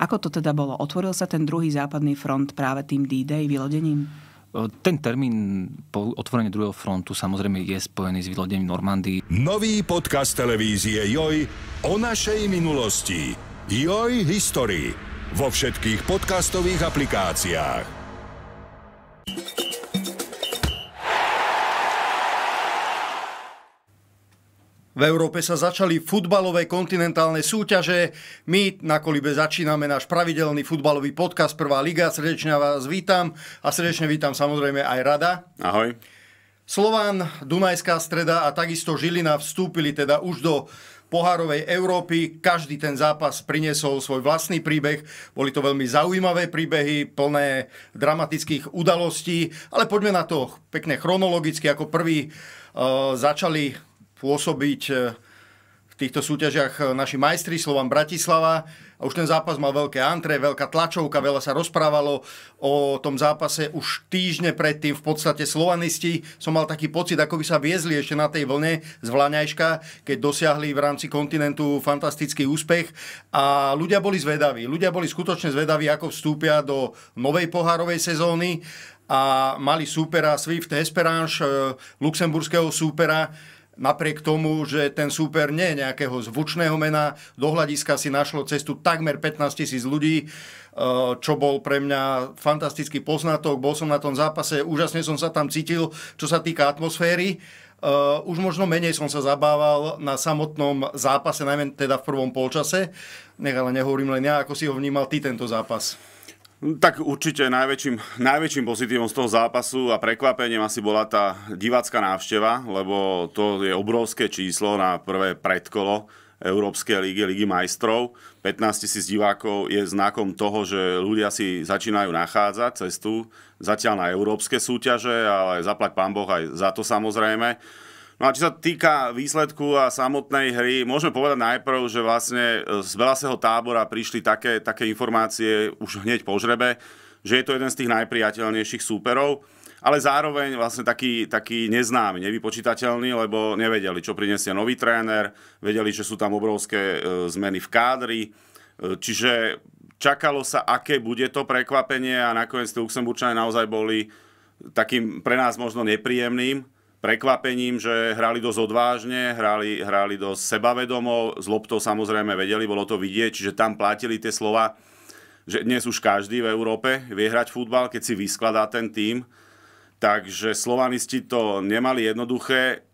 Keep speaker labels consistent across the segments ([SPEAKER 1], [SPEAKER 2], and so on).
[SPEAKER 1] Ako to teda bolo? Otvoril sa ten druhý západný front práve tým D-Day vylodením? E, ten termín po otvorení druhého frontu samozrejme je spojený s vylodením Normandii. Nový
[SPEAKER 2] podcast televízie Joj o našej minulosti. Joj History. vo všetkých podcastových aplikáciách. V Európe sa začali futbalové kontinentálne súťaže. My na Kolibe začíname náš pravidelný futbalový podcast Prvá liga. Srdečne vás vítam a srdečne vítam samozrejme aj Rada. Ahoj. Slován, Dunajská streda a takisto Žilina vstúpili teda už do pohárovej Európy. Každý ten zápas priniesol svoj vlastný príbeh. Boli to veľmi zaujímavé príbehy, plné dramatických udalostí. Ale poďme na to pekne chronologicky. Ako prvý e, eh, začali pôsobiť eh, v týchto súťažiach eh, naši majstri Slovan Bratislava. A už ten zápas mal veľké antre, veľká tlačovka, veľa sa rozprávalo o tom zápase už týždne predtým. V podstate slovanisti som mal taký pocit, ako by sa viezli ešte na tej vlne z Vlaňajška, keď dosiahli v rámci kontinentu fantastický úspech. A ľudia boli zvedaví. Ľudia boli skutočne zvedaví, ako vstúpia do novej pohárovej sezóny a mali súpera Swift Esperange, eh, luxemburského súpera, napriek tomu, že ten súper nie je nejakého zvučného mena, do hľadiska si našlo cestu takmer 15 tisíc ľudí, eh, čo bol pre mňa fantastický poznatok. Bol som na tom zápase, úžasne som sa tam cítil, čo sa týka atmosféry. Eh, už možno menej som sa zabával na samotnom zápase, najmä teda v prvom polčase. Nech ale nehovorím len ja, ako si ho vnímal ty tento zápas.
[SPEAKER 1] Tak určite najväčším, najväčším pozitívom z toho zápasu a prekvapením asi bola tá divácká návšteva, lebo to je obrovské číslo na prvé predkolo Európskej ligy, ligy majstrov. 15 tisíc divákov je znakom toho, že ľudia si začínajú nachádzať cestu zatiaľ na európske súťaže, ale zaplať pán Boh aj za to samozrejme. No a čo sa týka výsledku a samotnej hry, môžeme povedať najprv, že vlastne e, z Belaseho tábora prišli také, také informácie už hneď po žrebe, že je to jeden z tých najpriateľnejších súperov, ale zároveň vlastne taký, taký neznámy, nevypočítateľný, lebo nevedeli, čo prinesie nový tréner, vedeli, že sú tam obrovské e, zmeny v kádri, e, čiže čakalo sa, aké bude to prekvapenie a nakoniec tí Luxemburčania naozaj boli takým pre nás možno nepríjemným, prekvapením, že hrali dosť odvážne, hrali, hrali dosť sebavedomo, s loptou samozrejme vedeli, bolo to vidieť, čiže tam platili tie slova, že dnes už každý v Európe vie hrať futbal, keď si vyskladá ten tým. Takže slovanisti to nemali jednoduché.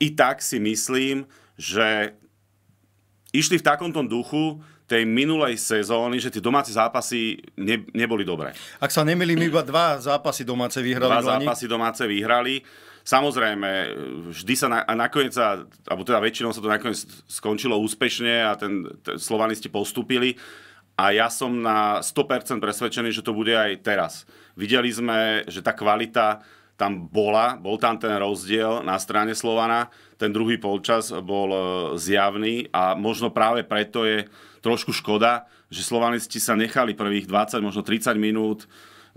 [SPEAKER 1] I tak si myslím, že išli v takomto duchu, tej minulej sezóny, že tie domáce zápasy ne, neboli dobré.
[SPEAKER 2] Ak sa nemýlim, iba dva zápasy domáce
[SPEAKER 1] vyhrali. Dva zápasy domáce vyhrali. Samozrejme, vždy sa na, a nakoniec sa, alebo teda väčšinou sa to nakoniec skončilo úspešne a ten, ten slovanisti postúpili. A ja som na 100% presvedčený, že to bude aj teraz. Videli sme, že tá kvalita tam bola, bol tam ten rozdiel na strane Slovana. Ten druhý polčas bol e, zjavný a možno práve preto je trošku škoda, že slovanisti sa nechali prvých 20, možno 30 minút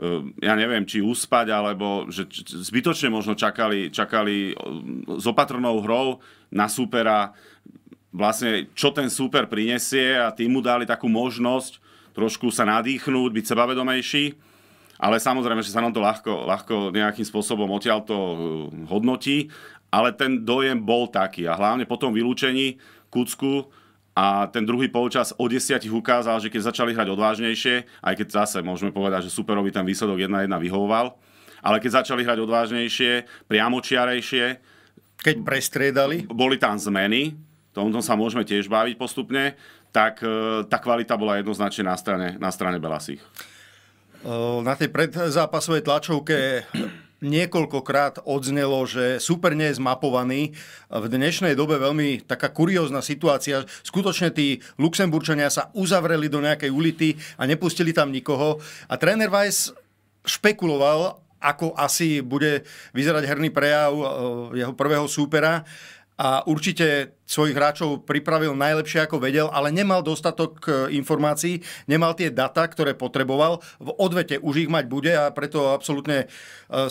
[SPEAKER 1] Ehm, ja neviem, či uspať, alebo že zbytočne možno čakali, čakali s opatrnou hrou na supera, vlastne čo ten súper prinesie a tým mu dali takú možnosť trošku sa nadýchnúť, byť sebavedomejší. Ale samozrejme, že sa nám to ľahko, ľahko nejakým spôsobom odtiaľ to e, hodnotí. Ale ten dojem bol taký. A hlavne po tom vylúčení Kucku, a ten druhý polčas o desiatich ukázal, že keď začali hrať odvážnejšie, aj keď zase môžeme povedať, že superovi ten výsledok 1-1 vyhovoval, ale keď začali hrať odvážnejšie, priamočiarejšie, keď prestriedali? Boli tam zmeny, tom sa môžeme tiež baviť postupne, tak e, tá kvalita bola jednoznačne na strane, na strane Belasich. E,
[SPEAKER 2] na tej predzápasovej tlačovke niekoľkokrát odznelo, že super nie je zmapovaný. V dnešnej dobe veľmi taká kuriózna situácia. Skutočne tí Luxemburčania sa uzavreli do nejakej ulity a nepustili tam nikoho. A tréner Weiss špekuloval, ako asi bude vyzerať herný prejav eh, jeho prvého súpera a určite svojich hráčov pripravil najlepšie ako vedel, ale nemal dostatok e, informácií, nemal tie data, ktoré potreboval. V odvete už ich mať bude a preto absolútne e,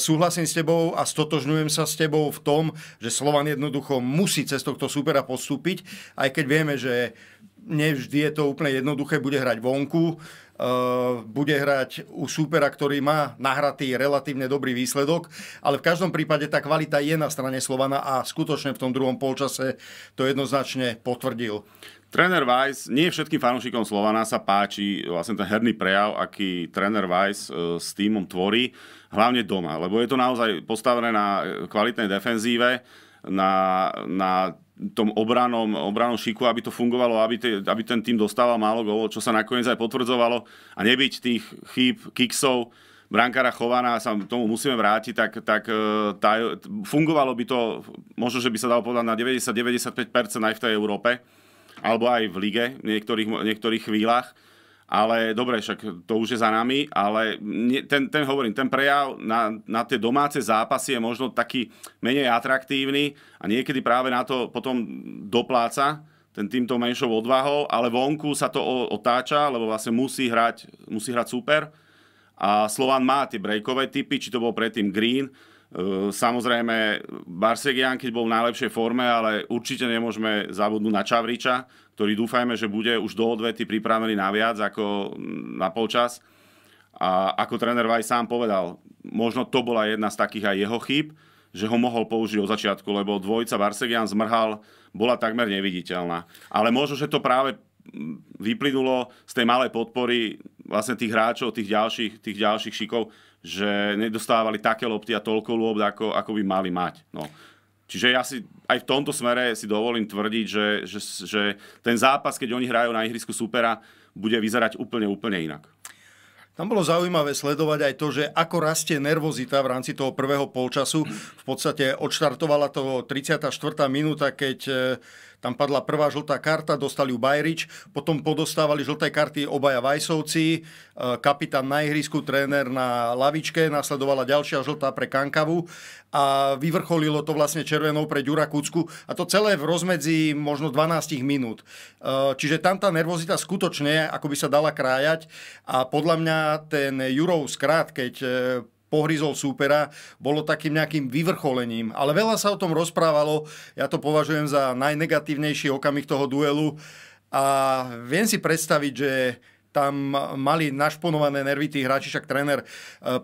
[SPEAKER 2] súhlasím s tebou a stotožňujem sa s tebou v tom, že Slovan jednoducho musí cez tohto supera postúpiť, aj keď vieme, že nevždy je to úplne jednoduché, bude hrať vonku Eh, bude hrať u súpera, ktorý má nahratý relatívne dobrý výsledok, ale v každom prípade tá kvalita je na strane Slovana a skutočne v tom druhom polčase to jednoznačne potvrdil.
[SPEAKER 1] Tréner Weiss, nie všetkým fanúšikom Slovana sa páči vlastne ten herný prejav, aký tréner Weiss eh, s týmom tvorí, hlavne doma, lebo je to naozaj postavené na kvalitnej defenzíve, na, na tom obranom, obranom šiku, aby to fungovalo, aby, te, aby ten tým dostával málo gólov, čo sa nakoniec aj potvrdzovalo. A nebyť tých chýb, kiksov, brankára Chovaná, sa tomu musíme vrátiť, tak, tak e, tá, fungovalo by to, možno, že by sa dalo povedať na 90-95% aj v tej Európe, alebo aj v lige v niektorých, niektorých chvíľach. Ale dobre, však to už je za nami, ale ten, ten hovorím, ten prejav na, na tie domáce zápasy je možno taký menej atraktívny a niekedy práve na to potom dopláca ten týmto menšou odvahou, ale vonku sa to otáča, lebo vlastne musí hrať, musí hrať super. A Slovan má tie breakové typy, či to bol predtým Green, e, Samozrejme, Barsegian, keď bol v najlepšej forme, ale určite nemôžeme zabudnúť na Čavriča, ktorý dúfajme, že bude už do odvety pripravený na viac ako na polčas. A ako tréner Vaj sám povedal, možno to bola jedna z takých aj jeho chýb, že ho mohol použiť od začiatku, lebo dvojica Barsegian zmrhal, bola takmer neviditeľná. Ale možno, že to práve vyplynulo z tej malej podpory vlastne tých hráčov, tých ďalších, tých ďalších šikov, že nedostávali také lopty a toľko lôb, ako, ako by mali mať. No. Čiže ja si aj v tomto smere si dovolím tvrdiť, že, že, že ten zápas, keď oni hrajú na ihrisku supera, bude vyzerať úplne, úplne inak.
[SPEAKER 2] Tam bolo zaujímavé sledovať aj to, že ako rastie nervozita v rámci toho prvého polčasu. V podstate odštartovala to 34. minúta, keď eh, tam padla prvá žltá karta, dostali ju Bajrič, potom podostávali žlté karty obaja Vajsovci, e, kapitán na ihrisku, tréner na lavičke, nasledovala ďalšia žltá pre Kankavu a vyvrcholilo to vlastne červenou pre Ďura Kucku a to celé v rozmedzi možno 12 minút. E, čiže tam tá nervozita skutočne ako by sa dala krájať a podľa mňa ten Jurov skrát, keď e, pohryzol súpera, bolo takým nejakým vyvrcholením. Ale veľa sa o tom rozprávalo, ja to považujem za najnegatívnejší okamih toho duelu a viem si predstaviť, že tam mali našponované nervy tí hráči, však tréner e,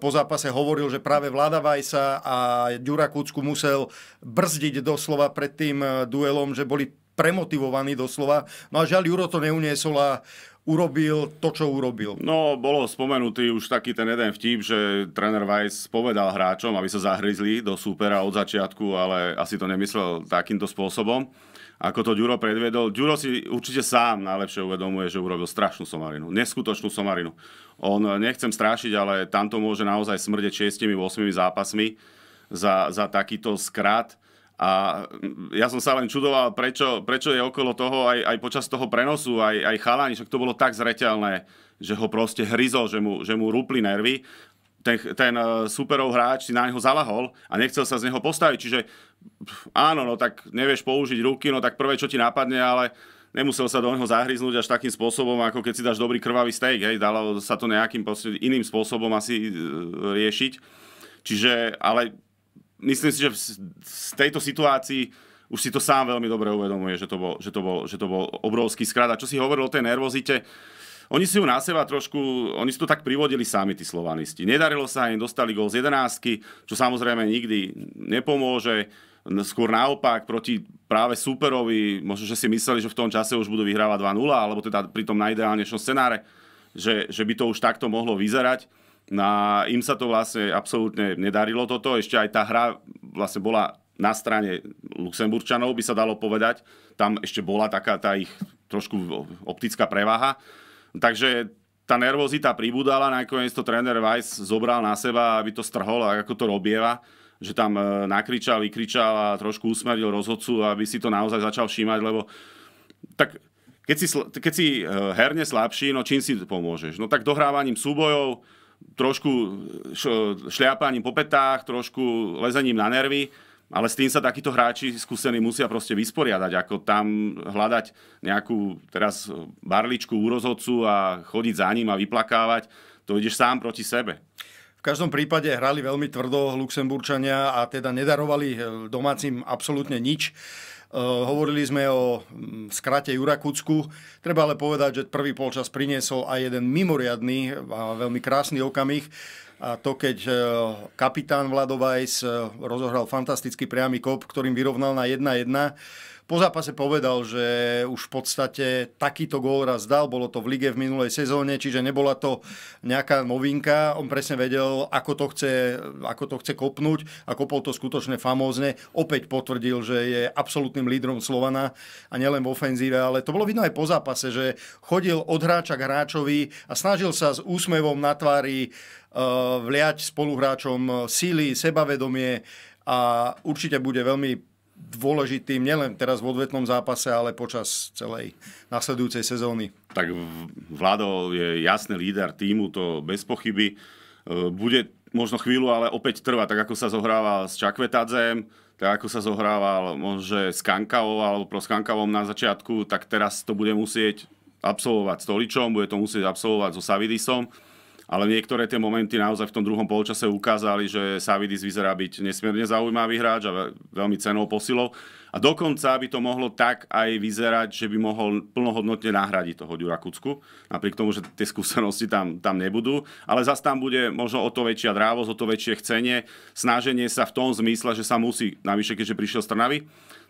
[SPEAKER 2] po zápase hovoril, že práve vláda Vajsa a Ďura Kucku musel brzdiť doslova pred tým e, duelom, že boli premotivovaní doslova. No a žiaľ, Juro to neuniesol a urobil to, čo urobil.
[SPEAKER 1] No, bolo spomenutý už taký ten jeden vtip, že tréner Weiss povedal hráčom, aby sa zahryzli do súpera od začiatku, ale asi to nemyslel takýmto spôsobom ako to Ďuro predvedol. Ďuro si určite sám najlepšie uvedomuje, že urobil strašnú somarinu. Neskutočnú somarinu. On, nechcem strašiť, ale tamto môže naozaj smrdeť 6-8 zápasmi za, za takýto skrat a mm, ja som sa len čudoval, prečo, prečo je okolo toho aj, aj počas toho prenosu, aj, aj chalani, však to bolo tak zreteľné, že ho proste hryzol, že mu, že mu rúpli nervy. Ten, ten e, superov hráč si na neho zalahol a nechcel sa z neho postaviť, čiže áno, no tak nevieš použiť ruky, no tak prvé, čo ti napadne, ale nemusel sa do neho zahryznúť až takým spôsobom, ako keď si dáš dobrý krvavý steak, hej, dalo sa to nejakým iným spôsobom asi e, riešiť. Čiže, ale myslím si, že z tejto situácii už si to sám veľmi dobre uvedomuje, že to bol, že to bol, že to bol obrovský skrad. A čo si hovoril o tej nervozite, oni si ju na seba trošku, oni si to tak privodili sami, tí slovanisti. Nedarilo sa im, dostali gol z jedenáctky, čo samozrejme nikdy nepomôže. Skôr naopak, proti práve superovi, možno, že si mysleli, že v tom čase už budú vyhrávať 2-0, alebo teda pri tom najideálnejšom scenáre, že, že by to už takto mohlo vyzerať No a im sa to vlastne absolútne nedarilo toto. Ešte aj tá hra vlastne bola na strane Luxemburčanov, by sa dalo povedať. Tam ešte bola taká tá ich trošku optická prevaha. Takže tá nervozita pribudala, nakoniec to tréner Weiss zobral na seba, aby to strhol, ako to robieva že tam e, nakričal, vykričal a trošku usmeril rozhodcu, aby si to naozaj začal všímať, lebo tak keď si, keď si e, herne slabší, no čím si pomôžeš? No tak dohrávaním súbojov, trošku šľapaním po petách, trošku lezením na nervy, ale s tým sa takíto hráči skúsení musia proste vysporiadať. Ako tam hľadať nejakú teraz barličku u rozhodcu a chodiť za ním a vyplakávať, to ideš sám proti sebe. V každom prípade hrali veľmi tvrdo
[SPEAKER 2] Luxemburčania a teda nedarovali eh, domácim absolútne nič. Eh, hovorili sme o mm, skrate Jurakucku. Treba ale povedať, že prvý polčas priniesol aj jeden mimoriadný a veľmi krásny okamih. A to, keď eh, kapitán Vladovajs eh, rozohral fantastický priamy kop, ktorým vyrovnal na 1-1 po zápase povedal, že už v podstate takýto gól raz dal, bolo to v lige v minulej sezóne, čiže nebola to nejaká novinka, on presne vedel, ako to chce, ako to chce kopnúť a kopol to skutočne famózne, opäť potvrdil, že je absolútnym lídrom Slovana a nielen v ofenzíve, ale to bolo vidno aj po zápase, že chodil od hráča k hráčovi a snažil sa s úsmevom na tvári eh, vliať spoluhráčom síly, sebavedomie a určite bude veľmi dôležitým nielen teraz v odvetnom zápase, ale počas celej nasledujúcej sezóny.
[SPEAKER 1] Tak Vlado je jasný líder týmu, to bez pochyby. E, bude možno chvíľu, ale opäť trvá, tak ako sa zohráva s Čakvetadzem, tak ako sa zohrával možno s Kankavou alebo pro Skankavom na začiatku, tak teraz to bude musieť absolvovať s Toličom, bude to musieť absolvovať so Savidisom ale niektoré tie momenty naozaj v tom druhom polčase ukázali, že Savidis vyzerá byť nesmierne zaujímavý hráč a veľmi cenou posilou. A dokonca by to mohlo tak aj vyzerať, že by mohol plnohodnotne nahradiť toho Ďura Kucku, napriek tomu, že tie skúsenosti tam, tam nebudú. Ale zase tam bude možno o to väčšia drávosť, o to väčšie chcenie, snaženie sa v tom zmysle, že sa musí, navyše keďže prišiel z Trnavy,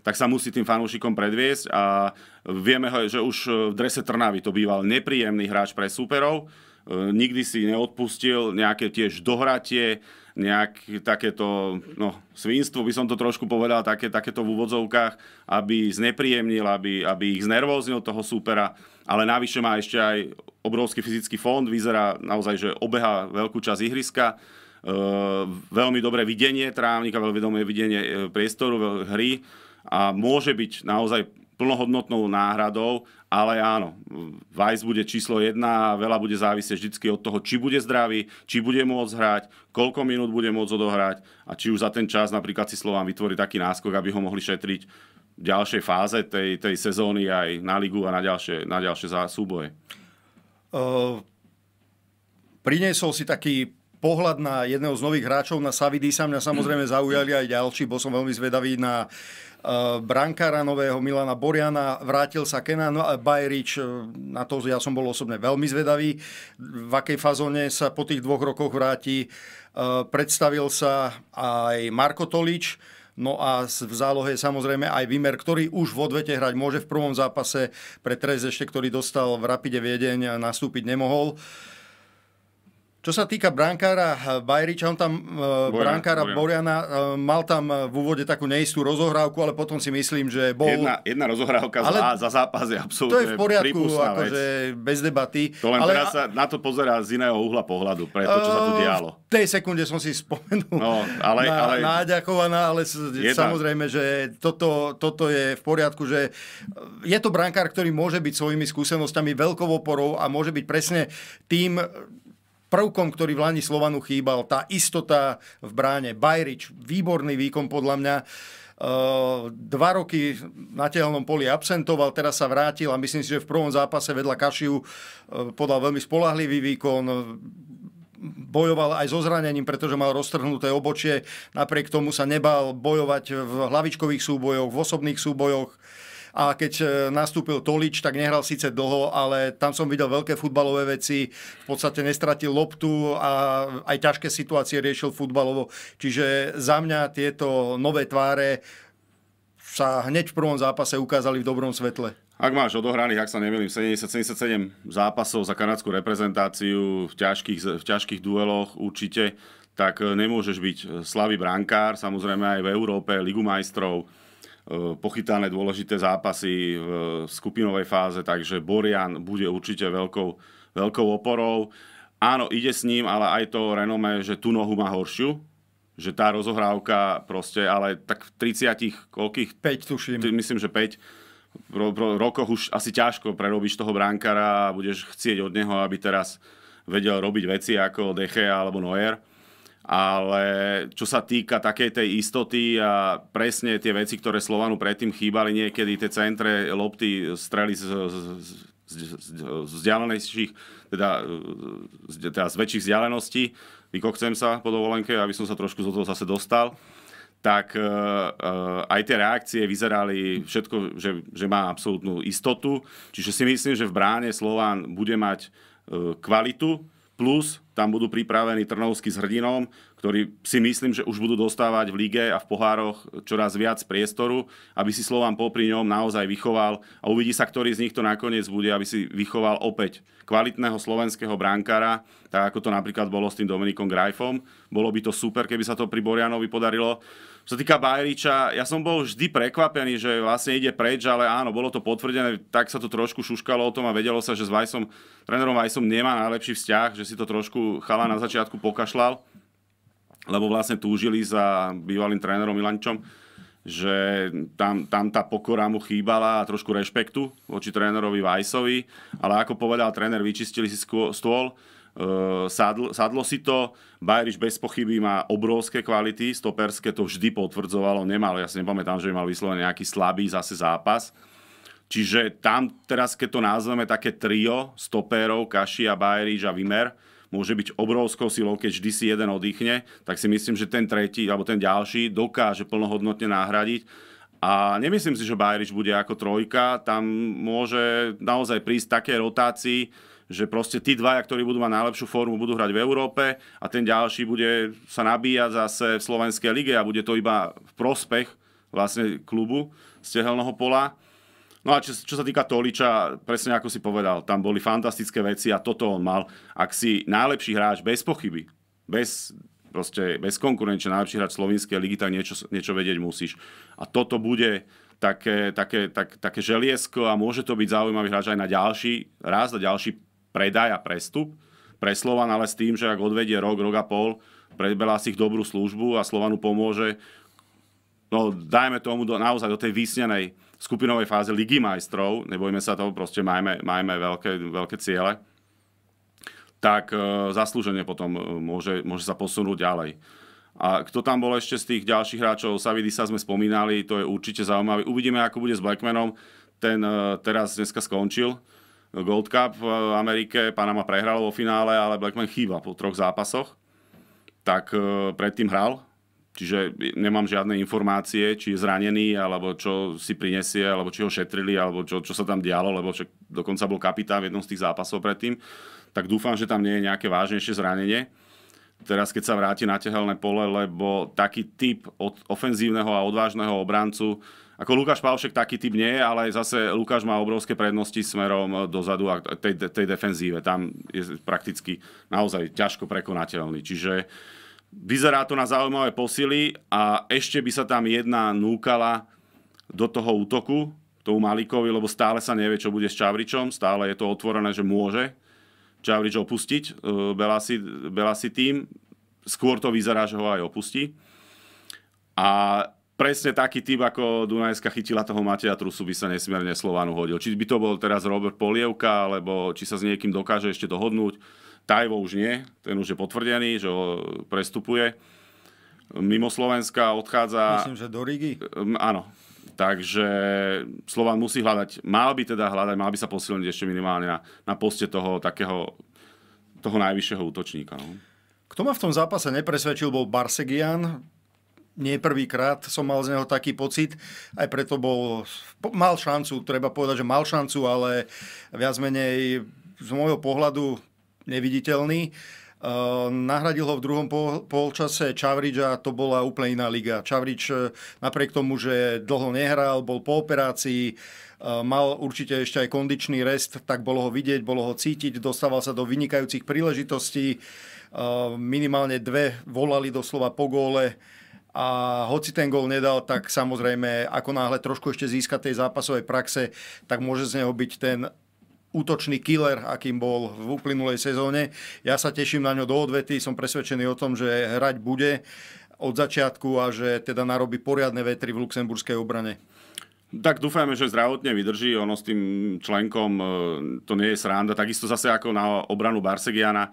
[SPEAKER 1] tak sa musí tým fanúšikom predviesť a vieme, že už v drese Trnavy to býval nepríjemný hráč pre súperov, E, nikdy si neodpustil nejaké tiež dohratie, nejaké takéto, no, svinstvo by som to trošku povedal, také, takéto v úvodzovkách, aby znepríjemnil, aby, aby ich znervóznil toho súpera, ale navyše má ešte aj obrovský fyzický fond, vyzerá naozaj, že obeha veľkú časť ihriska, e, veľmi dobré videnie trávnika, veľmi dobré videnie e, priestoru, hry a môže byť naozaj plnohodnotnou náhradou, ale áno, Vajs bude číslo jedna a veľa bude závisieť vždy od toho, či bude zdravý, či bude môcť hrať, koľko minút bude môcť odohrať a či už za ten čas napríklad si Slován vytvorí taký náskok, aby ho mohli šetriť v ďalšej fáze tej, tej sezóny aj na ligu a na ďalšie, na ďalšie súboje.
[SPEAKER 2] Uh, priniesol si taký pohľad na jedného z nových hráčov, na sa mňa samozrejme zaujali aj ďalší, bol som veľmi zvedavý na e, brankára nového Milana Boriana, vrátil sa Kenan Bajrič, e, na to ja som bol osobne veľmi zvedavý, v akej fazone sa po tých dvoch rokoch vráti. E, predstavil sa aj Marko Tolič, No a v zálohe je samozrejme aj Vimer, ktorý už v odvete hrať môže v prvom zápase pre ešte, ktorý dostal v Rapide Viedeň, a nastúpiť nemohol. Uh, čo sa týka brankára eh, Bajriča, on tam eh, Bojan, brankára Bojan. Boriana eh, mal tam v úvode takú neistú rozohrávku, ale potom si myslím, že bol... Jedna,
[SPEAKER 1] jedna rozohrávka ale za, za zápas je absolútne To je v poriadku, akože bez debaty. To len ale... teraz sa na to pozerá z iného uhla pohľadu, pre to, čo sa tu dialo.
[SPEAKER 2] V tej sekunde som si spomenul no, ale, na ale... Náďakovaná, ale jedna... samozrejme, že toto, toto je v poriadku, že je to brankár, ktorý môže byť svojimi skúsenostiami veľkou oporou a môže byť presne tým prvkom, ktorý v Lani Slovanu chýbal, tá istota v bráne. Bajrič, výborný výkon podľa mňa. Eh, dva roky na tehelnom poli absentoval, teraz sa vrátil a myslím si, že v prvom zápase vedľa Kašiu eh, podal veľmi spolahlivý výkon bojoval aj so zranením, pretože mal roztrhnuté obočie. Napriek tomu sa nebal bojovať v hlavičkových súbojoch, v osobných súbojoch a keď e, nastúpil Tolič, tak nehral síce dlho, ale tam som videl veľké futbalové veci, v podstate nestratil loptu a aj ťažké situácie riešil futbalovo. Čiže za mňa tieto nové tváre sa hneď v prvom zápase ukázali v dobrom svetle.
[SPEAKER 1] Ak máš odohraných, ak sa nemýlim, 77 zápasov za kanadskú reprezentáciu v ťažkých, v ťažkých dueloch určite, tak e, nemôžeš byť e, slavý brankár, samozrejme aj v Európe, Ligu majstrov, Eh, pochytané dôležité zápasy v eh, skupinovej fáze, takže Borian bude určite veľkou, veľkou oporou. Áno, ide s ním, ale aj to renome, že tú nohu má horšiu, že tá rozohrávka proste, ale tak v 30 koľkých? 5 tuším. Myslím, že 5 ro, ro, rokoch už asi ťažko prerobíš toho brankára a budeš chcieť od neho, aby teraz vedel robiť veci ako Deche alebo Neuer. Ale čo sa týka takej tej istoty a presne tie veci, ktoré Slovanu predtým chýbali, niekedy tie centre lopty streli z, z, z, vzdialenejších, teda, teda z väčších vzdialeností, vykochcem sa po dovolenke, aby som sa trošku zo toho zase dostal, tak e, e, aj tie reakcie vyzerali všetko, že, že má absolútnu istotu. Čiže si myslím, že v bráne Slován bude mať e, kvalitu, plus tam budú pripravení Trnovský s Hrdinom, ktorí si myslím, že už budú dostávať v lige a v pohároch čoraz viac priestoru, aby si Slován popri ňom naozaj vychoval a uvidí sa, ktorý z nich to nakoniec bude, aby si vychoval opäť kvalitného slovenského brankára, tak ako to napríklad bolo s tým Dominikom Grajfom. Bolo by to super, keby sa to pri Borianovi podarilo. Čo sa týka Bajriča, ja som bol vždy prekvapený, že vlastne ide preč, ale áno, bolo to potvrdené, tak sa to trošku šuškalo o tom a vedelo sa, že s Vajsom, trénerom Vajsom nemá najlepší vzťah, že si to trošku chala na začiatku pokašlal lebo vlastne túžili za bývalým trénerom Milančom, že tam, tam tá pokora mu chýbala a trošku rešpektu voči trénerovi Vajsovi, ale ako povedal tréner, vyčistili si stôl, e, sadl, sadlo si to, Bajriš bez pochyby má obrovské kvality, stoperské to vždy potvrdzovalo, nemal, ja si nepamätám, že mal vyslovene nejaký slabý zase zápas. Čiže tam teraz, keď to nazveme také trio stopérov, Kaši a Bajriš a Vimer, môže byť obrovskou silou, keď vždy si jeden oddychne, tak si myslím, že ten tretí alebo ten ďalší dokáže plnohodnotne nahradiť. A nemyslím si, že Bajrič bude ako trojka, tam môže naozaj prísť také rotácii, že proste tí dvaja, ktorí budú mať najlepšiu formu, budú hrať v Európe a ten ďalší bude sa nabíjať zase v Slovenskej lige a bude to iba v prospech vlastne klubu z tehelného pola. No a čo, čo sa týka Toliča, presne ako si povedal, tam boli fantastické veci a toto on mal. Ak si najlepší hráč bez pochyby, bez proste konkurenčia, najlepší hráč slovinskej ligy, tak niečo, niečo vedieť musíš. A toto bude také, také, tak, také želiesko a môže to byť zaujímavý hráč aj na ďalší raz, na ďalší predaj a prestup pre Slovan, ale s tým, že ak odvedie rok, rok a pol, predbelá si ich dobrú službu a Slovanu pomôže, no dajme tomu do, naozaj do tej vysnenej skupinovej fáze Ligy majstrov, nebojme sa toho, proste majme, majme veľké, veľké ciele, tak e, zaslúženie potom e, môže, môže sa posunúť ďalej. A kto tam bol ešte z tých ďalších hráčov, sa sme spomínali, to je určite zaujímavé. Uvidíme, ako bude s Blackmanom. Ten e, teraz dneska skončil. Gold Cup v Amerike, Panama prehral vo finále, ale Blackman chýba po troch zápasoch. Tak e, predtým hral Čiže nemám žiadne informácie, či je zranený, alebo čo si prinesie, alebo či ho šetrili, alebo čo, čo sa tam dialo, lebo však dokonca bol kapitán v jednom z tých zápasov predtým. Tak dúfam, že tam nie je nejaké vážnejšie zranenie. Teraz, keď sa vráti na tehelné pole, lebo taký typ od ofenzívneho a odvážneho obrancu, ako Lukáš Pavšek taký typ nie je, ale zase Lukáš má obrovské prednosti smerom dozadu a tej, tej defenzíve. Tam je prakticky naozaj ťažko prekonateľný. Čiže uh, Vyzerá to na zaujímavé posily a ešte by sa tam jedna núkala do toho útoku, tomu Malikovi, lebo stále sa nevie, čo bude s Čavričom, stále je to otvorené, že môže Čavrič opustiť e, Belasi, Belasi tým. Skôr to vyzerá, že ho aj opustí. A presne taký typ, ako Dunajska chytila toho Mateja Trusu, by sa nesmierne Slovánu hodil. Či by to bol teraz Robert Polievka, alebo či sa s niekým dokáže ešte dohodnúť Tajvo už nie, ten už je potvrdený, že ho prestupuje. Mimo Slovenska odchádza... Myslím, že do Rigi. Ehm, áno. Takže Slovan musí hľadať, mal by teda hľadať, mal by sa posilniť ešte minimálne na, na poste toho takého, toho najvyššieho útočníka. No.
[SPEAKER 2] Kto ma v tom zápase nepresvedčil, bol Barsegian, nie prvýkrát som mal z neho taký pocit, aj preto bol, mal šancu, treba povedať, že mal šancu, ale viac menej z môjho pohľadu neviditeľný. Uh, nahradil ho v druhom polčase Čavrič a to bola úplne iná liga. Čavrič uh, napriek tomu, že dlho nehral, bol po operácii, uh, mal určite ešte aj kondičný rest, tak bolo ho vidieť, bolo ho cítiť, dostával sa do vynikajúcich príležitostí, minimálne dve volali doslova po góle a hoci ten gól nedal, tak samozrejme, ako náhle trošku ešte získa tej zápasovej praxe, tak môže z neho byť ten útočný killer, akým bol v uplynulej sezóne. Ja sa teším na ňo do odvety, som presvedčený o tom, že hrať bude od začiatku a že teda narobí poriadne vetry v luxemburskej obrane.
[SPEAKER 1] Tak dúfajme, že zdravotne vydrží, ono s tým členkom e, to nie je sranda. Takisto zase ako na obranu Barsegiana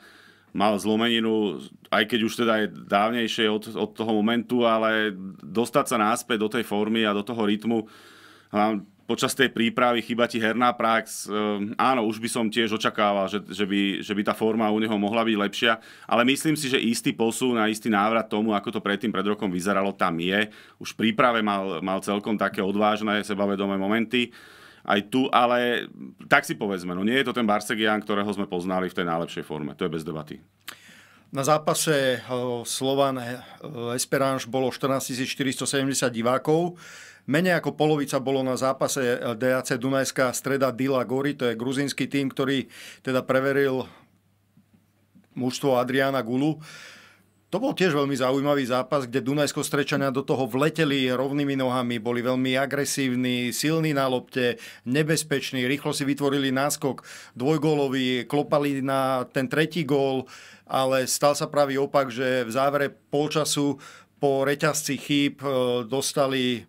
[SPEAKER 1] mal zlomeninu, aj keď už teda je dávnejšie od, od toho momentu, ale dostať sa náspäť do tej formy a do toho rytmu, počas tej prípravy chýba ti herná prax. Eh, áno, už by som tiež očakával, že, že, by, že by tá forma u neho mohla byť lepšia, ale myslím si, že istý posun a istý návrat tomu, ako to predtým pred rokom vyzeralo, tam je. Už v príprave mal, mal celkom také odvážne, sebavedomé momenty aj tu, ale tak si povedzme, no nie je to ten Barsegian, ktorého sme poznali v tej najlepšej forme. To je bez debaty.
[SPEAKER 2] Na zápase eh, Slovan eh, Esperanž bolo 14 470 divákov. Menej ako polovica bolo na zápase DAC Dunajská streda Dila Gori, to je gruzinský tým, ktorý teda preveril mužstvo Adriana Gulu. To bol tiež veľmi zaujímavý zápas, kde Dunajsko strečania do toho vleteli rovnými nohami, boli veľmi agresívni, silní na lopte, nebezpeční, rýchlo si vytvorili náskok dvojgólový, klopali na ten tretí gól, ale stal sa pravý opak, že v závere polčasu po reťazci chýb e, dostali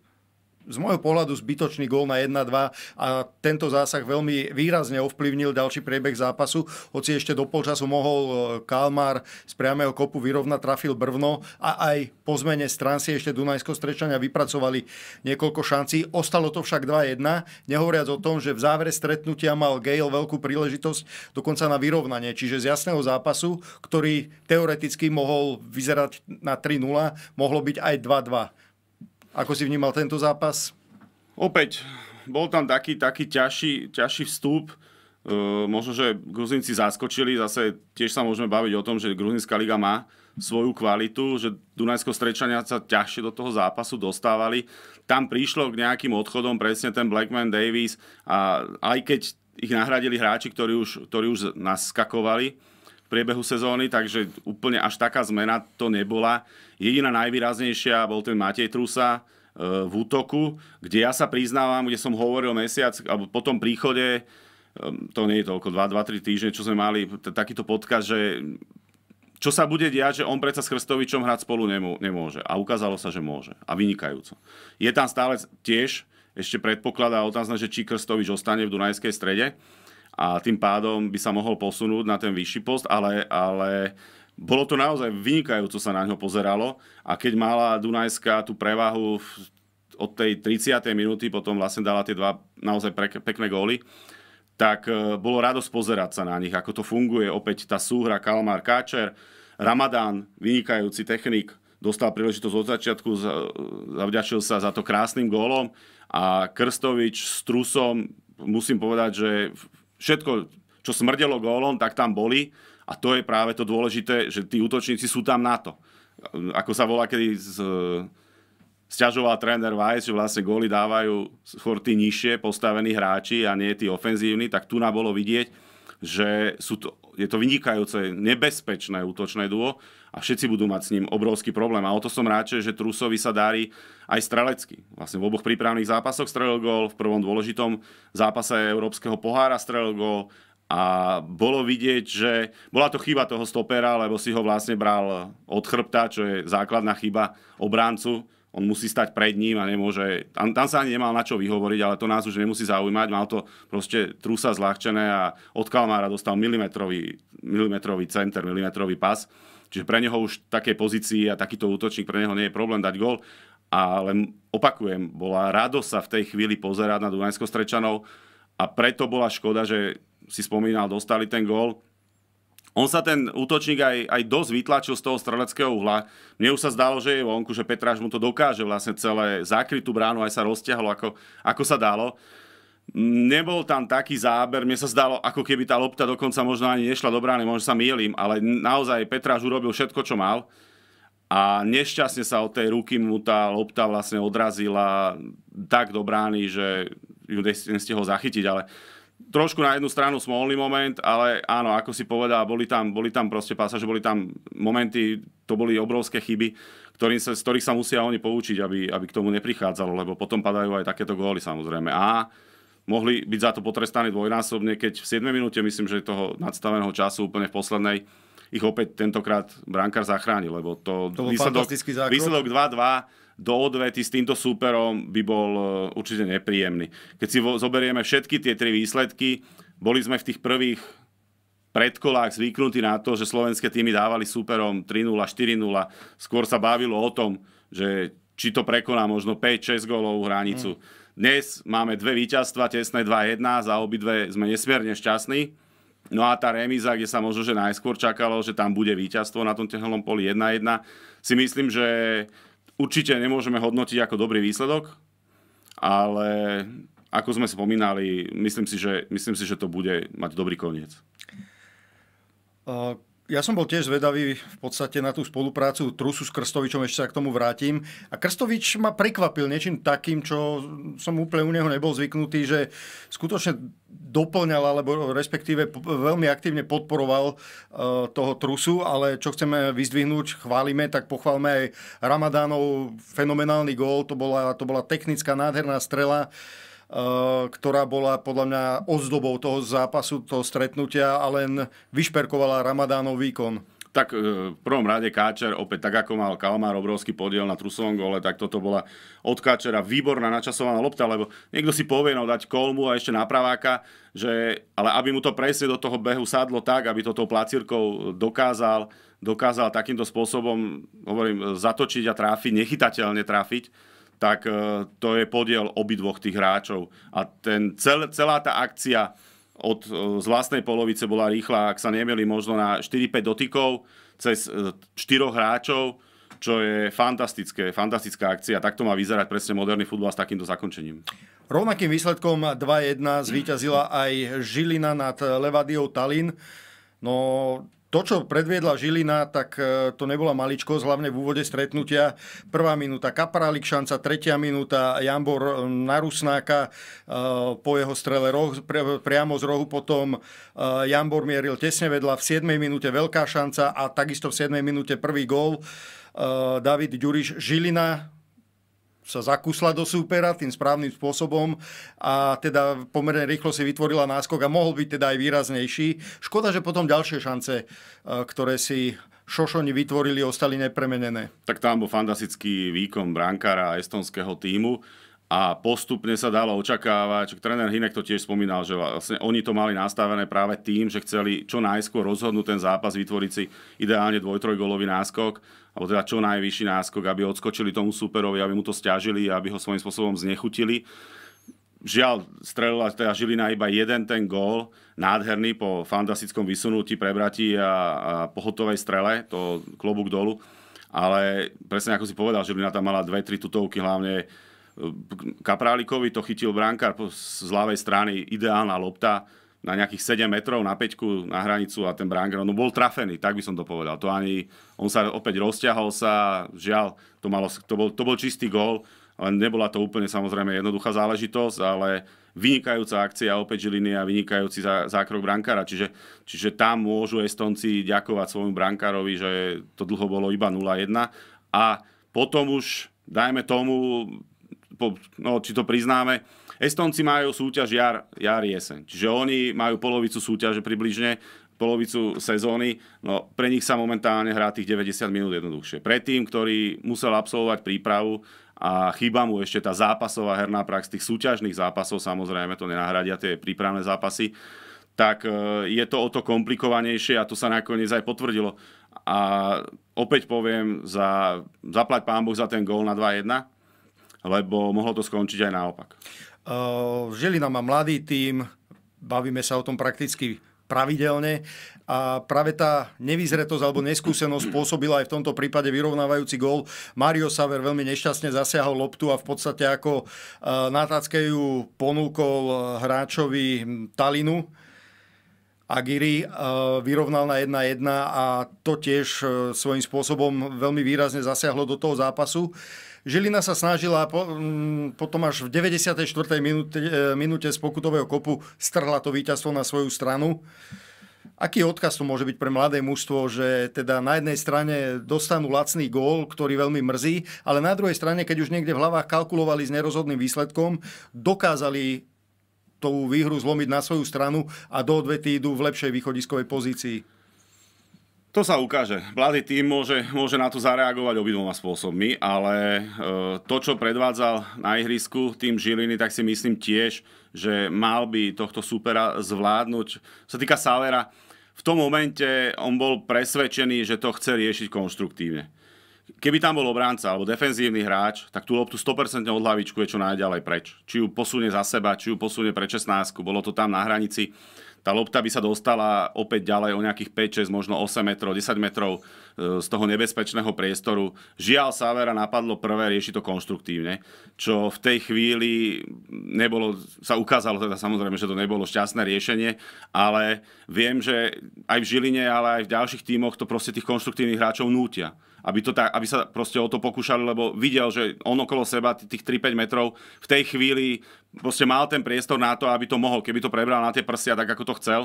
[SPEAKER 2] z môjho pohľadu zbytočný gól na 1-2 a tento zásah veľmi výrazne ovplyvnil ďalší priebeh zápasu, hoci ešte do polčasu mohol e, Kalmár z priamého kopu vyrovnať trafil Brvno a aj po zmene strán si ešte Dunajsko strečania vypracovali niekoľko šancí. Ostalo to však 2-1, nehovoriac o tom, že v závere stretnutia mal Gale veľkú príležitosť dokonca na vyrovnanie, čiže z jasného zápasu, ktorý teoreticky mohol vyzerať na 3-0, mohlo byť aj 2-2 ako si vnímal tento zápas?
[SPEAKER 1] Opäť, bol tam taký, taký ťažší, ťažší vstup. E, možno, že Gruzinci zaskočili, zase tiež sa môžeme baviť o tom, že Gruzinská liga má svoju kvalitu, že Dunajsko-Strečania sa ťažšie do toho zápasu dostávali. Tam prišlo k nejakým odchodom presne ten Blackman Davis a aj keď ich nahradili hráči, ktorí už, ktorí už naskakovali, priebehu sezóny, takže úplne až taká zmena to nebola. Jediná najvýraznejšia bol ten Matej Trusa e, v útoku, kde ja sa priznávam, kde som hovoril mesiac, alebo po tom príchode, e, to nie je toľko, 2-3 týždne, čo sme mali takýto podkaz, že čo sa bude diať, že on predsa s Krstovičom hrať spolu nemôže. A ukázalo sa, že môže. A vynikajúco. Je tam stále tiež ešte predpokladá otázka, že či Krstovič ostane v Dunajskej strede a tým pádom by sa mohol posunúť na ten vyšší post, ale, ale bolo to naozaj vynikajúco sa na ňo pozeralo a keď mala Dunajská tú prevahu od tej 30. minúty, potom vlastne dala tie dva naozaj pekné góly, tak e, bolo radosť pozerať sa na nich, ako to funguje. Opäť tá súhra Kalmar Káčer, Ramadán, vynikajúci technik, dostal príležitosť od začiatku, zavďačil sa za to krásnym gólom a Krstovič s Trusom, musím povedať, že všetko, čo smrdelo gólom, tak tam boli. A to je práve to dôležité, že tí útočníci sú tam na to. Ako sa volá, kedy z, e, sťažoval tréner Weiss, že vlastne góly dávajú skôr tí nižšie postavení hráči a nie tí ofenzívni, tak tu nám bolo vidieť, že sú to, je to vynikajúce, nebezpečné útočné duo a všetci budú mať s ním obrovský problém. A o to som rád, že Trusovi sa darí aj strelecky. Vlastne v oboch prípravných zápasoch strelil gol, v prvom dôležitom zápase Európskeho pohára strelil gol a bolo vidieť, že bola to chyba toho stopera, lebo si ho vlastne bral od chrbta, čo je základná chyba obráncu, on musí stať pred ním a nemôže... Tam, tam sa ani nemal na čo vyhovoriť, ale to nás už nemusí zaujímať. Mal to proste trusa zľahčené a od Kalmára dostal milimetrový, milimetrový center, milimetrový pas. Čiže pre neho už také pozícii a takýto útočník pre neho nie je problém dať gol. Ale opakujem, bola radosť sa v tej chvíli pozerať na Dunajsko Strečanov a preto bola škoda, že si spomínal, dostali ten gól on sa ten útočník aj, aj dosť vytlačil z toho streleckého uhla. Mne už sa zdalo, že je vonku, že Petráš mu to dokáže vlastne celé zakrytú bránu, aj sa rozťahlo, ako, ako sa dalo. Nebol tam taký záber, mne sa zdalo, ako keby tá lopta dokonca možno ani nešla do brány, možno sa mýlim, ale naozaj Petráš urobil všetko, čo mal a nešťastne sa od tej ruky mu tá lopta vlastne odrazila tak do brány, že ju nestihol zachytiť, ale trošku na jednu stranu smolný moment, ale áno, ako si povedal, boli tam, boli tam proste pasaže, boli tam momenty, to boli obrovské chyby, ktorým sa, z ktorých sa musia oni poučiť, aby, aby k tomu neprichádzalo, lebo potom padajú aj takéto góly samozrejme. A mohli byť za to potrestaní dvojnásobne, keď v 7 minúte, myslím, že toho nadstaveného času úplne v poslednej, ich opäť tentokrát brankár zachránil, lebo to, to výsledok, výsledok 2-2 do odvety s týmto súperom by bol e, určite nepríjemný. Keď si zoberieme všetky tie tri výsledky, boli sme v tých prvých predkolách zvyknutí na to, že slovenské týmy dávali súperom 3-0, 4-0. Skôr sa bavilo o tom, že či to prekoná možno 5-6 golovú hranicu. Mm. Dnes máme dve víťazstva, tesné 2-1, za obidve sme nesmierne šťastní. No a tá Remiza, kde sa možno, že najskôr čakalo, že tam bude víťazstvo na tom tehlom poli 1-1, si myslím, že určite nemôžeme hodnotiť ako dobrý výsledok, ale ako sme spomínali, myslím si, že, myslím si, že to bude mať dobrý koniec.
[SPEAKER 2] Ehm, ja som bol tiež zvedavý v podstate na tú spoluprácu Trusu s Krstovičom, ešte sa k tomu vrátim. A Krstovič ma prekvapil niečím takým, čo som úplne u neho nebol zvyknutý, že skutočne doplňal, alebo respektíve veľmi aktívne podporoval e, toho Trusu, ale čo chceme vyzdvihnúť, chválime, tak pochválme aj Ramadánov fenomenálny gól, to bola, to bola technická, nádherná strela. Eh, ktorá bola podľa mňa ozdobou toho zápasu, toho stretnutia a len vyšperkovala
[SPEAKER 1] Ramadánov výkon. Tak eh, v prvom rade Káčer, opäť tak ako mal Kalmár obrovský podiel na Trusovom gole, tak toto bola od Káčera výborná načasovaná lopta, lebo niekto si povie, no dať kolmu a ešte napraváka, že, ale aby mu to presne do toho behu sadlo tak, aby to tou placírkou dokázal, dokázal takýmto spôsobom, hovorím, zatočiť a tráfiť, nechytateľne tráfiť tak e, to je podiel obidvoch tých hráčov. A ten, cel, celá tá akcia od, e, z vlastnej polovice bola rýchla, ak sa nemieli, možno na 4-5 dotykov cez 4 e, hráčov, čo je fantastické, fantastická akcia. Takto má vyzerať presne moderný futbal s takýmto zakončením.
[SPEAKER 2] Rovnakým výsledkom 2-1 zvíťazila aj Žilina nad Levadiou Talín. No, to, čo predviedla Žilina, tak e, to nebola maličko hlavne v úvode stretnutia. Prvá minúta Kapralik šanca, tretia minúta Jambor e, Narusnáka e, po jeho strele roh, priamo z rohu, potom Jambor mieril tesne vedľa, v 7. minúte veľká šanca a takisto v 7. minúte prvý gól. David Ďuriš Žilina sa zakúsla do súpera tým správnym spôsobom a teda pomerne rýchlo si vytvorila náskok a mohol byť teda aj výraznejší. Škoda, že potom ďalšie šance, e, ktoré si Šošoni vytvorili, ostali nepremenené.
[SPEAKER 1] Tak tam bol fantastický výkon brankára a estonského týmu a postupne sa dalo očakávať, tréner Hinek to tiež spomínal, že vlastne oni to mali nastavené práve tým, že chceli čo najskôr rozhodnúť ten zápas, vytvoriť si ideálne dvojtrojgolový náskok alebo teda čo najvyšší náskok, aby odskočili tomu súperovi, aby mu to stiažili, aby ho svojím spôsobom znechutili. Žiaľ, strelila teda Žilina iba jeden ten gól, nádherný po fantastickom vysunutí prebratí a, a pohotovej strele, to klobúk dolu. Ale presne ako si povedal, Žilina tam mala dve, tri tutovky, hlavne e, Kaprálikovi to chytil brankár z ľavej strany, ideálna lopta, na nejakých 7 metrov na peťku na hranicu a ten brankár, no bol trafený, tak by som to povedal. To ani, on sa opäť rozťahol sa, žiaľ, to, malo, to, bol, to bol čistý gól, ale nebola to úplne samozrejme jednoduchá záležitosť, ale vynikajúca akcia opäť Žiliny a vynikajúci zá, zákrok brankára. Čiže, čiže tam môžu Estonci ďakovať svojmu brankárovi, že to dlho bolo iba 0-1. A potom už, dajme tomu, po, no, či to priznáme, Estonci majú súťaž jar, jar jeseň. Čiže oni majú polovicu súťaže približne, polovicu sezóny, no pre nich sa momentálne hrá tých 90 minút jednoduchšie. Pre tým, ktorý musel absolvovať prípravu a chýba mu ešte tá zápasová herná prax tých súťažných zápasov, samozrejme to nenahradia tie prípravné zápasy, tak e, je to o to komplikovanejšie a to sa nakoniec aj potvrdilo. A opäť poviem, za, zaplať pán Boh za ten gól na 2-1, lebo mohlo to skončiť aj naopak.
[SPEAKER 2] Eh, Žilina má mladý tím, bavíme sa o tom prakticky pravidelne a práve tá nevyzretosť alebo neskúsenosť spôsobila aj v tomto prípade vyrovnávajúci gól. Mario Saver veľmi nešťastne zasiahol loptu a v podstate ako eh, natácke ju ponúkol eh, hráčovi hm, Talinu, Agiri vyrovnal na 1-1 a to tiež svojím spôsobom veľmi výrazne zasiahlo do toho zápasu. Žilina sa snažila, po, mm, potom až v 94. Minúte, e, minúte z pokutového kopu strhla to víťazstvo na svoju stranu. Aký odkaz to môže byť pre mladé mužstvo, že teda na jednej strane dostanú lacný gól, ktorý veľmi mrzí, ale na druhej strane, keď už niekde v hlavách kalkulovali s nerozhodným výsledkom, dokázali tú výhru zlomiť na svoju stranu a do odvety idú v lepšej východiskovej pozícii.
[SPEAKER 1] To sa ukáže. Vlády tým môže, môže na to zareagovať obidvoma spôsobmi, ale e, to, čo predvádzal na ihrisku tým Žiliny, tak si myslím tiež, že mal by tohto supera zvládnuť. Čo sa týka Salera, v tom momente on bol presvedčený, že to chce riešiť konštruktívne. Keby tam bol obránca alebo defenzívny hráč, tak tú loptu 100% od hlavičku je čo najďalej preč. Či ju posunie za seba, či ju posunie pre 16, bolo to tam na hranici tá lopta by sa dostala opäť ďalej o nejakých 5, 6, možno 8 metrov, 10 metrov e, z toho nebezpečného priestoru. Žiaľ, Savera napadlo prvé, rieši to konštruktívne, čo v tej chvíli nebolo, sa ukázalo teda samozrejme, že to nebolo šťastné riešenie, ale viem, že aj v Žiline, ale aj v ďalších tímoch to proste tých konštruktívnych hráčov nútia aby, to tá, aby sa proste o to pokúšali, lebo videl, že on okolo seba tých 3-5 metrov v tej chvíli proste mal ten priestor na to, aby to mohol, keby to prebral na tie prsia tak, ako to chcel.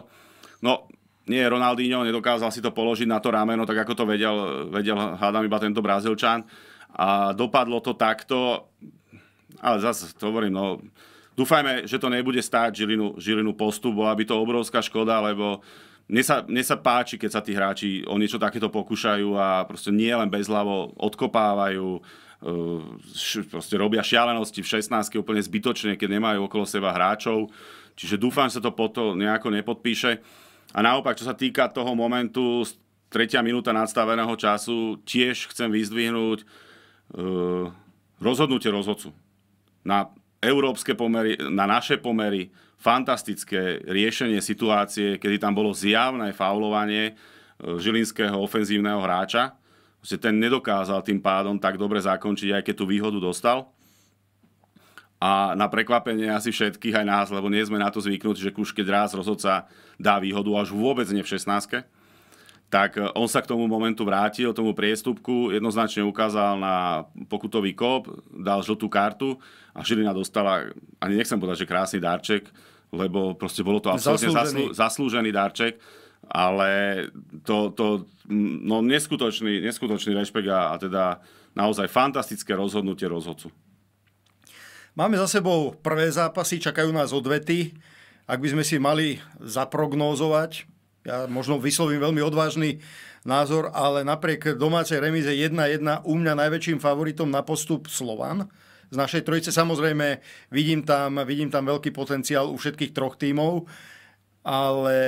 [SPEAKER 1] No, nie, Ronaldinho nedokázal si to položiť na to rameno, tak ako to vedel, vedel hádam iba tento Brazílčan. A dopadlo to takto, ale zase to hovorím, no, dúfajme, že to nebude stáť Žilinu, Žilinu postup, bola to obrovská škoda, lebo uh, mne sa, mne sa páči, keď sa tí hráči o niečo takéto pokúšajú a proste nie len bezľavo odkopávajú, e, š, proste robia šialenosti v 16 úplne zbytočne, keď nemajú okolo seba hráčov. Čiže dúfam, že sa to potom nejako nepodpíše. A naopak, čo sa týka toho momentu, tretia minúta nadstaveného času, tiež chcem vyzdvihnúť uh, rozhodnutie rozhodcu. Na európske pomery, na naše pomery, fantastické riešenie situácie, kedy tam bolo zjavné faulovanie e, žilinského ofenzívneho hráča. Proste ten nedokázal tým pádom tak dobre zakončiť, aj keď tú výhodu dostal. A na prekvapenie asi všetkých, aj nás, lebo nie sme na to zvyknutí, že už keď raz rozhodca dá výhodu, až vôbec nie v 16 tak e, on sa k tomu momentu vrátil, tomu priestupku, jednoznačne ukázal na pokutový kop, dal žltú kartu a Žilina dostala, ani nechcem povedať, že krásny darček, lebo proste bolo to absolútne zaslúžený, zaslú, zaslúžený darček, ale to, to no, neskutočný, neskutočný rešpekt a, a teda naozaj fantastické rozhodnutie rozhodcu.
[SPEAKER 2] Máme za sebou prvé zápasy, čakajú nás odvety. Ak by sme si mali zaprognózovať, ja možno vyslovím veľmi odvážny názor, ale napriek domácej remize 1-1 u mňa najväčším favoritom na postup Slovan z našej trojice. Samozrejme, vidím tam, vidím tam veľký potenciál u všetkých troch tímov, ale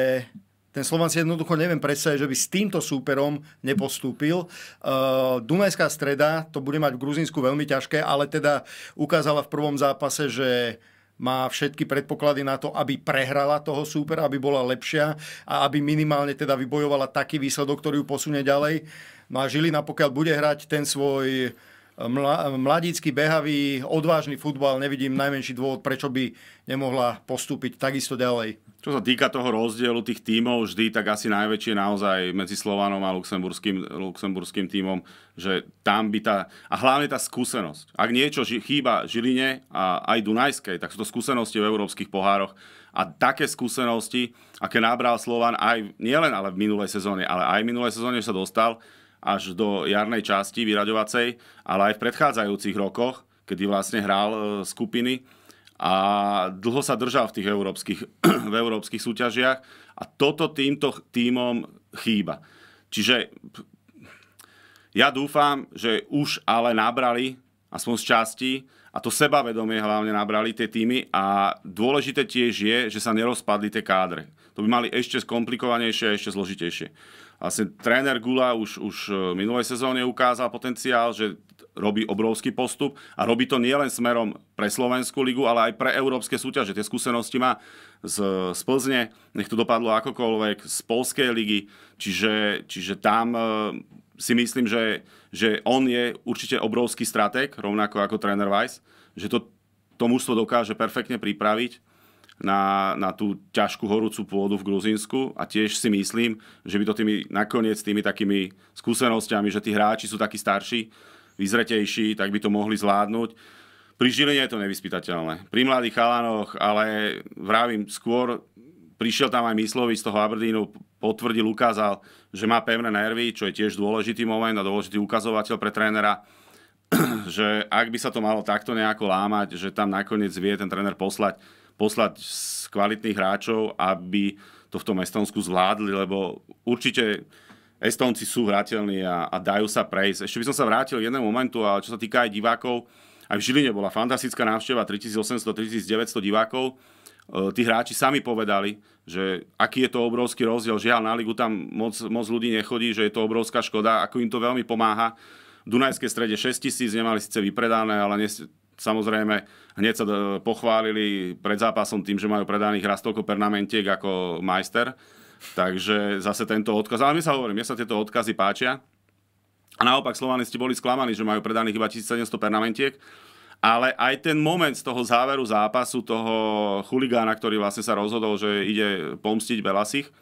[SPEAKER 2] ten Slovan si jednoducho neviem predstaviť, že by s týmto súperom nepostúpil. Uh, Dunajská streda, to bude mať v Gruzínsku veľmi ťažké, ale teda ukázala v prvom zápase, že má všetky predpoklady na to, aby prehrala toho súpera, aby bola lepšia a aby minimálne teda vybojovala taký výsledok, ktorý ju posunie ďalej. No a Žilina, pokiaľ bude hrať ten svoj eh, mladícky, behavý, odvážny futbal, nevidím najmenší dôvod, prečo by nemohla postúpiť
[SPEAKER 1] takisto ďalej. Čo sa týka toho rozdielu tých tímov, vždy tak asi najväčšie naozaj medzi Slovanom a luxemburským, luxemburským tímom, že tam by tá... A hlavne tá skúsenosť. Ak niečo ži, chýba Žiline a aj Dunajskej, tak sú to skúsenosti v európskych pohároch. A také skúsenosti, aké nabral Slovan aj nielen ale v minulej sezóne, ale aj v minulej sezóne sa dostal až do jarnej časti vyraďovacej, ale aj v predchádzajúcich rokoch, kedy vlastne hral e, skupiny, a dlho sa držal v tých európskych, v európskych súťažiach a toto týmto týmom chýba. Čiže ja dúfam, že už ale nabrali, aspoň z časti, a to sebavedomie hlavne nabrali tie týmy a dôležité tiež je, že sa nerozpadli tie kádre. To by mali ešte skomplikovanejšie, a ešte zložitejšie. Vlastne tréner Gula už, už v eh, minulej sezóne ukázal potenciál, že robí obrovský postup a robí to nielen smerom pre Slovenskú ligu, ale aj pre európske súťaže. Tie skúsenosti má z, z Plzne, nech to dopadlo akokoľvek, z Polskej ligy, čiže, čiže tam e, si myslím, že, že on je určite obrovský stratek, rovnako ako tréner Weiss, že to, to mužstvo dokáže perfektne pripraviť na, na tú ťažkú horúcu pôdu v Gruzínsku a tiež si myslím, že by to tými nakoniec tými takými skúsenostiami, že tí hráči sú takí starší, vyzretejší, tak by to mohli zvládnuť. Pri Žiline je to nevyspytateľné. Pri mladých chalanoch, ale vravím, skôr prišiel tam aj myslovi z toho Aberdeenu, potvrdil, ukázal, že má pevné nervy, čo je tiež dôležitý moment a dôležitý ukazovateľ pre trénera, že ak by sa to malo takto nejako lámať, že tam nakoniec vie ten tréner poslať, poslať z kvalitných hráčov, aby to v tom Estonsku zvládli, lebo určite Estonci sú hrateľní a, a dajú sa prejsť. Ešte by som sa vrátil jednému momentu, ale čo sa týka aj divákov, aj v Žiline bola fantastická návšteva, 3800-3900 divákov. E, tí hráči sami povedali, že aký je to obrovský rozdiel. Žiaľ, na ligu tam moc, moc ľudí nechodí, že je to obrovská škoda, ako im to veľmi pomáha. V Dunajskej strede 6000 nemali síce vypredané, ale nes- Samozrejme, hneď sa e, pochválili pred zápasom tým, že majú predaných raz toľko pernamentiek ako majster. Takže zase tento odkaz. Ale my sa hovorím, mne sa tieto odkazy páčia. A naopak Slovanisti boli sklamaní, že majú predaných iba 1700 pernamentiek. Ale aj ten moment z toho záveru zápasu, toho chuligána, ktorý vlastne sa rozhodol, že ide pomstiť Belasich, e,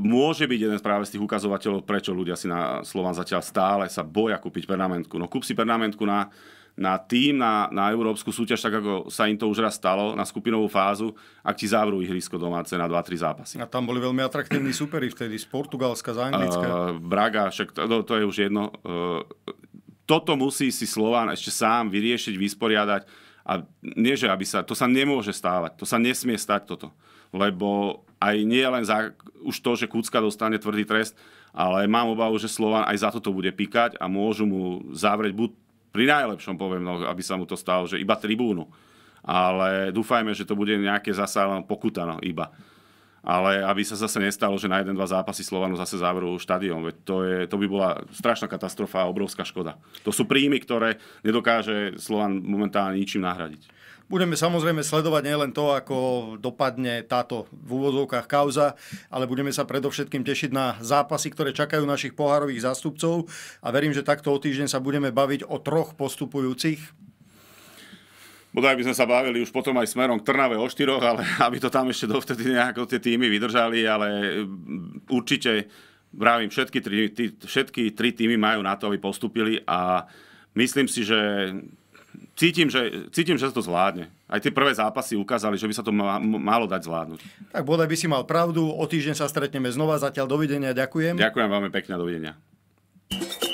[SPEAKER 1] môže byť jeden z práve z tých ukazovateľov, prečo ľudia si na Slovan zatiaľ stále sa boja kúpiť pernamentku. No kúp si pernamentku na na tým, na, na európsku súťaž, tak ako sa im to už raz stalo, na skupinovú fázu, ak ti zavrú ihrisko domáce na 2-3 zápasy.
[SPEAKER 2] A tam boli veľmi atraktívni superi vtedy z Portugalska, z Anglicka. Uh,
[SPEAKER 1] Braga, však to, no, to je už jedno. Uh, toto musí si Slován ešte sám vyriešiť, vysporiadať. A nie, že aby sa, to sa nemôže stávať, to sa nesmie stať toto. Lebo aj nie len za už to, že Kucka dostane tvrdý trest, ale mám obavu, že Slovan aj za toto bude píkať a môžu mu zavrieť buď pri najlepšom poviem, no, aby sa mu to stalo, že iba tribúnu. Ale dúfajme, že to bude nejaké zasa len pokuta, no, iba. Ale aby sa zase nestalo, že na jeden, dva zápasy Slovanu zase záveru štadión. Veď to, je, to by bola strašná katastrofa a obrovská škoda. To sú príjmy, ktoré nedokáže Slovan momentálne ničím nahradiť.
[SPEAKER 2] Budeme samozrejme sledovať nielen to, ako dopadne táto v úvodzovkách kauza, ale budeme sa predovšetkým tešiť na zápasy, ktoré čakajú našich pohárových zástupcov a verím, že takto o týždeň sa budeme baviť o troch postupujúcich.
[SPEAKER 1] Bodaj by sme sa bavili už potom aj smerom k Trnave o štyroch, ale aby to tam ešte dovtedy nejako tie týmy vydržali, ale mm, určite vravím, všetky tri, tí, všetky tri týmy majú na to, aby postupili a myslím si, že cítim, že, cítim, že sa to zvládne. Aj tie prvé zápasy ukázali, že by sa to ma, malo dať zvládnuť.
[SPEAKER 2] Tak bodaj by si mal pravdu, o týždeň sa stretneme znova, zatiaľ dovidenia, ďakujem.
[SPEAKER 1] Ďakujem veľmi pekne, dovidenia.